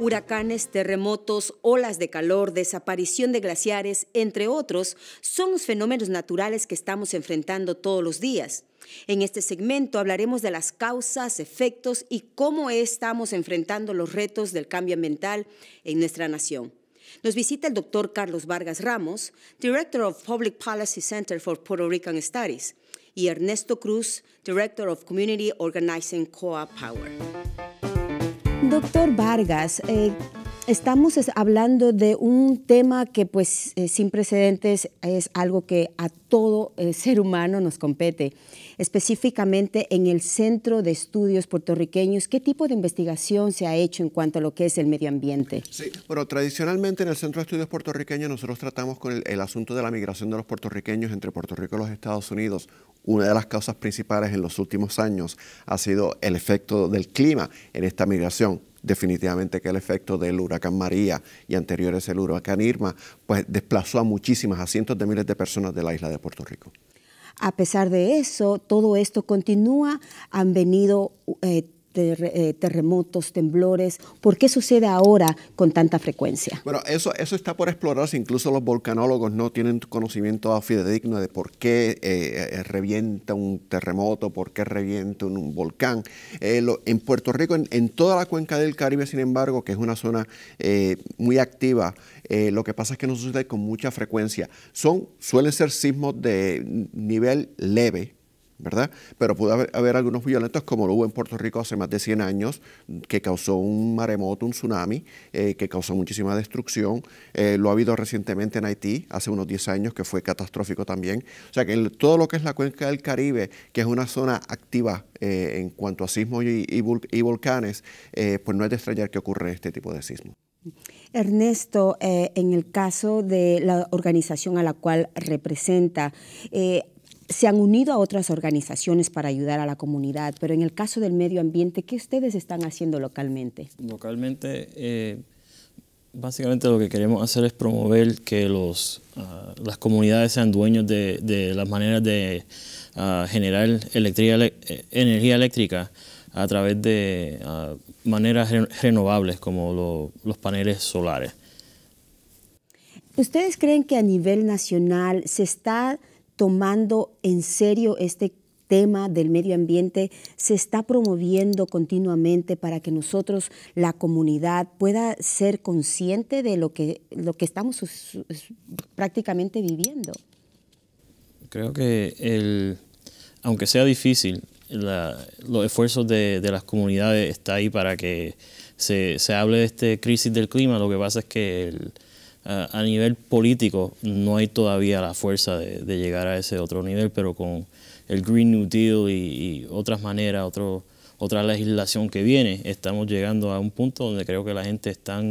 Huracanes, terremotos, olas de calor, desaparición de glaciares, entre otros, son los fenómenos naturales que estamos enfrentando todos los días. En este segmento hablaremos de las causas, efectos y cómo estamos enfrentando los retos del cambio ambiental en nuestra nación. Nos visita el doctor Carlos Vargas Ramos, Director of Public Policy Center for Puerto Rican Studies, y Ernesto Cruz, Director of Community Organizing COA Power. Doctor Vargas, eh, estamos hablando de un tema que pues eh, sin precedentes es algo que a todo eh, ser humano nos compete, específicamente en el Centro de Estudios Puertorriqueños. ¿Qué tipo de investigación se ha hecho en cuanto a lo que es el medio ambiente? Sí, bueno, tradicionalmente en el Centro de Estudios Puertorriqueños nosotros tratamos con el asunto de la migración de los puertorriqueños entre Puerto Rico y los Estados Unidos. Una de las causas principales en los últimos años ha sido el efecto del clima en esta migración definitivamente que el efecto del huracán María y anteriores el huracán Irma, pues desplazó a muchísimas, a cientos de miles de personas de la isla de Puerto Rico. A pesar de eso, todo esto continúa. Han venido eh, eh, terremotos, temblores? ¿Por qué sucede ahora con tanta frecuencia? Bueno, eso, eso está por explorarse. Incluso los volcanólogos no tienen conocimiento fidedigno de por qué eh, eh, revienta un terremoto, por qué revienta un, volcán. en Puerto Rico, en, toda la cuenca del Caribe, sin embargo, que es una zona muy activa, lo que pasa es que no sucede con mucha frecuencia. Son, suelen ser sismos de nivel leve, ¿verdad? Pero pudo haber, algunos violentos, como lo hubo en Puerto Rico hace más de 100 años, que causó un maremoto, un tsunami, eh, que causó muchísima destrucción. Eh, lo ha habido recientemente en Haití, hace unos 10 años, que fue catastrófico también. O sea que en todo lo que es la cuenca del Caribe, que es una zona activa eh, en cuanto a sismos y, volcanes, pues no es de extrañar que ocurra este tipo de sismos. Ernesto, en el caso de la organización a la cual representa, eh, se han unido a otras organizaciones para ayudar a la comunidad, pero en el caso del medio ambiente, ¿qué ustedes están haciendo localmente? Localmente, eh, básicamente lo que queremos hacer es promover que los, ah, las comunidades sean dueños de, las maneras de ah, generar eh, energía eléctrica a través de ah, maneras renovables como los paneles solares. ¿Ustedes creen que a nivel nacional se está tomando en serio este tema del medio ambiente se está promoviendo continuamente para que nosotros, la comunidad, pueda ser consciente de lo que, lo que estamos prácticamente viviendo? Creo que el, aunque sea difícil, los esfuerzos de, las comunidades están ahí para que se, se hable de esta crisis del clima. Lo que pasa es que el, a, nivel político no hay todavía la fuerza de, llegar a ese otro nivel, pero con el Green New Deal y, otras maneras, otro, otra legislación que viene, estamos llegando a un punto donde creo que la gente está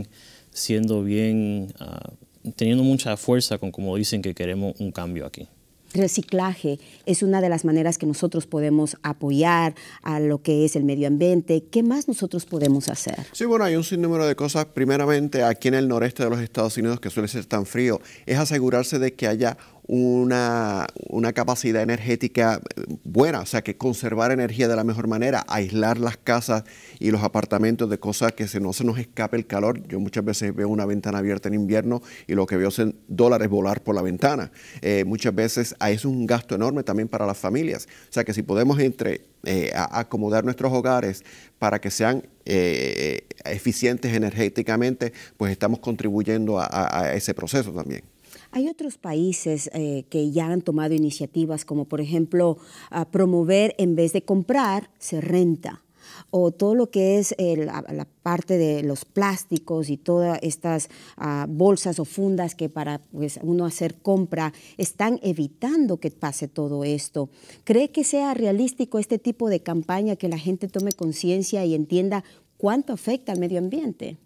siendo bien, ah, teniendo mucha fuerza con como dicen que queremos un cambio aquí reciclaje es una de las maneras que nosotros podemos apoyar a lo que es el medio ambiente. ¿Qué más nosotros podemos hacer? Sí, bueno, hay un sinnúmero de cosas. Primeramente, aquí en el noreste de los Estados Unidos, que suele ser tan frío, es asegurarse de que haya una, capacidad energética eh, buena, o sea, que conservar energía de la mejor manera, aislar las casas y los apartamentos de cosas que se, no se nos escape el calor. Yo muchas veces veo una ventana abierta en invierno y lo que veo son dólares volar por la ventana. Eh, muchas veces ah, es un gasto enorme también para las familias. O sea, que si podemos entre eh, a acomodar nuestros hogares para que sean eficientes energéticamente, pues estamos contribuyendo a ese proceso también. Hay otros países eh, que ya han tomado iniciativas como por ejemplo ah, promover en vez de comprar, se renta o todo lo que es la, parte de los plásticos y todas estas ah, bolsas o fundas que para pues, uno hacer compra están evitando que pase todo esto. ¿Cree que sea realístico este tipo de campaña, que la gente tome conciencia y entienda cuánto afecta al medio ambiente?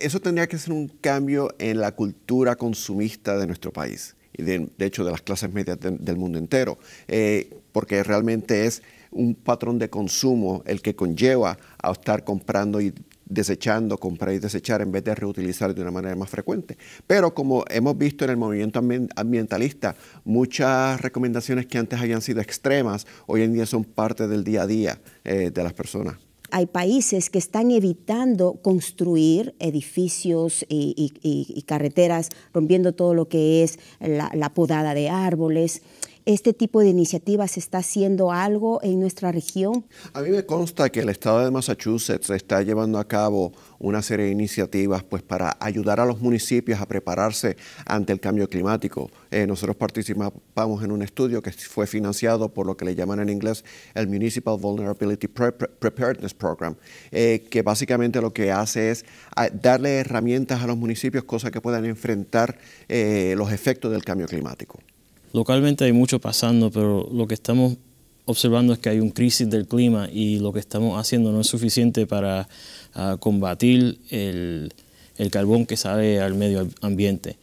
eso tendría que ser un cambio en la cultura consumista de nuestro país y de, hecho de las clases medias del mundo entero, eh, porque realmente es un patrón de consumo el que conlleva a estar comprando y desechando, comprar y desechar en vez de reutilizar de una manera más frecuente. Pero como hemos visto en el movimiento ambientalista, muchas recomendaciones que antes habían sido extremas, hoy en día son parte del día a día eh, de las personas hay países que están evitando construir edificios y, carreteras, rompiendo todo lo que es la podada de árboles este tipo de iniciativas está haciendo algo en nuestra región? A mí me consta que el estado de Massachusetts está llevando a cabo una serie de iniciativas pues, para ayudar a los municipios a prepararse ante el cambio climático. Eh, nosotros participamos en un estudio que fue financiado por lo que le llaman en inglés el Municipal Vulnerability Preparedness Program, eh, que básicamente lo que hace es darle herramientas a los municipios, cosas que puedan enfrentar eh, los efectos del cambio climático. Localmente hay mucho pasando, pero lo que estamos observando es que hay un crisis del clima y lo que estamos haciendo no es suficiente para ah, combatir el, carbón que sale al medio ambiente.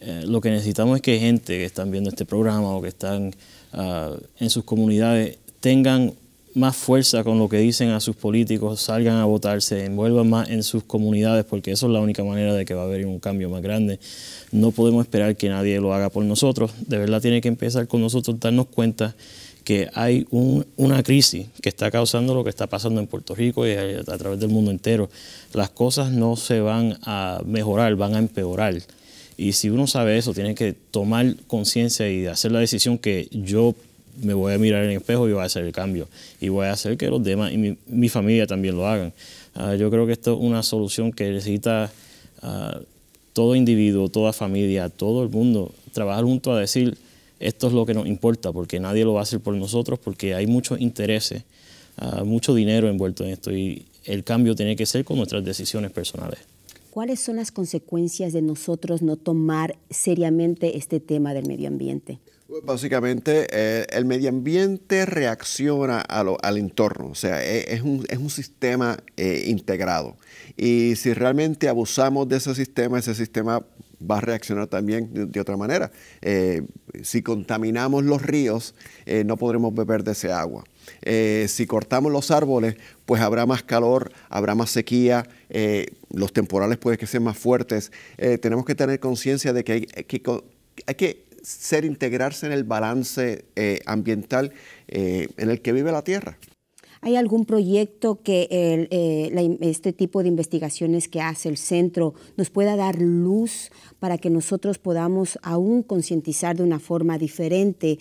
Eh, lo que necesitamos es que gente que están viendo este programa o que están ah, en sus comunidades tengan más fuerza con lo que dicen a sus políticos, salgan a votar, se envuelvan más en sus comunidades, porque eso es la única manera de que va a haber un cambio más grande. No podemos esperar que nadie lo haga por nosotros. De verdad tiene que empezar con nosotros, darnos cuenta que hay una crisis que está causando lo que está pasando en Puerto Rico y a, través del mundo entero. Las cosas no se van a mejorar, van a empeorar. Y si uno sabe eso, tiene que tomar conciencia y hacer la decisión que yo me voy a mirar en el espejo y voy a hacer el cambio. Y voy a hacer que los demás y mi, familia también lo hagan. Ah, yo creo que esto es una solución que necesita ah, todo individuo, toda familia, todo el mundo, trabajar junto a decir esto es lo que nos importa, porque nadie lo va a hacer por nosotros, porque hay muchos intereses, ah, mucho dinero envuelto en esto y el cambio tiene que ser con nuestras decisiones personales. ¿Cuáles son las consecuencias de nosotros no tomar seriamente este tema del medio ambiente? Básicamente, eh, el medio ambiente reacciona al entorno, o sea, e, es, un, sistema eh, integrado. Y si realmente abusamos de ese sistema, ese sistema va a reaccionar también de, otra manera. Eh, si contaminamos los ríos, no podremos beber de ese agua. si cortamos los árboles, pues habrá más calor, habrá más sequía, los temporales pueden que sean más fuertes. tenemos que tener conciencia de que, hay que ser, integrarse en el balance eh, ambiental eh, en el que vive la Tierra. ¿Hay algún proyecto que eh, este tipo de investigaciones que hace el centro nos pueda dar luz para que nosotros podamos aún concientizar de una forma diferente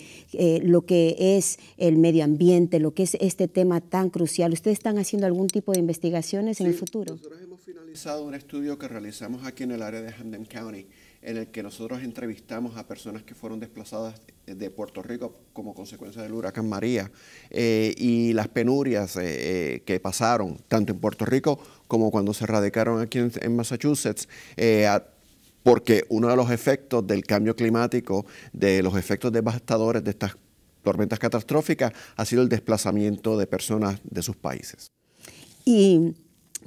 lo que es el medio ambiente, lo que es este tema tan crucial? ¿Ustedes están haciendo algún tipo de investigaciones en el futuro? Nosotros hemos finalizado un estudio que realizamos aquí en el área de Hamden County en el que nosotros entrevistamos a personas que fueron desplazadas de Puerto Rico como consecuencia del huracán María eh, y las penurias eh, eh, que pasaron tanto en Puerto Rico como cuando se radicaron aquí en, Massachusetts. porque uno de los efectos del cambio climático, de los efectos devastadores de estas tormentas catastróficas, ha sido el desplazamiento de personas de sus países. Y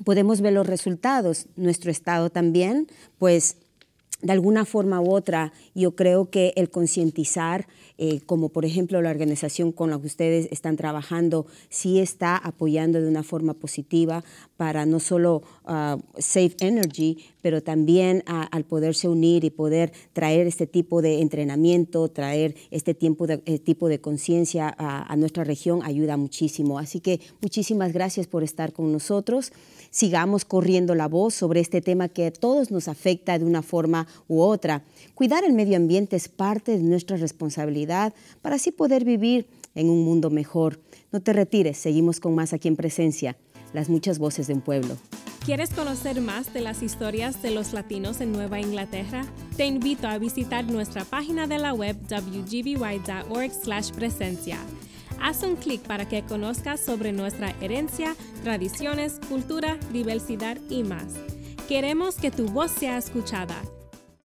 podemos ver los resultados. Nuestro estado también, pues de alguna forma u otra, yo creo que el concientizar, eh, como por ejemplo la organización con la que ustedes están trabajando, sí está apoyando de una forma positiva para no solo safe ah, Save Energy, pero también al poderse unir y poder traer este tipo de entrenamiento, traer este tiempo de, eh, tipo de conciencia a, a nuestra región, ayuda muchísimo. Así que muchísimas gracias por estar con nosotros. Sigamos corriendo la voz sobre este tema que a todos nos afecta de una forma u otra. Cuidar el medio ambiente es parte de nuestra responsabilidad para así poder vivir en un mundo mejor. No te retires, seguimos con más aquí en presencia, las muchas voces de un pueblo. ¿Quieres conocer más de las historias de los latinos en Nueva Inglaterra? Te invito a visitar nuestra página de la web wgby.org/presencia. Haz un clic para que conozcas sobre nuestra herencia, tradiciones, cultura, diversidad y más. Queremos que tu voz sea escuchada.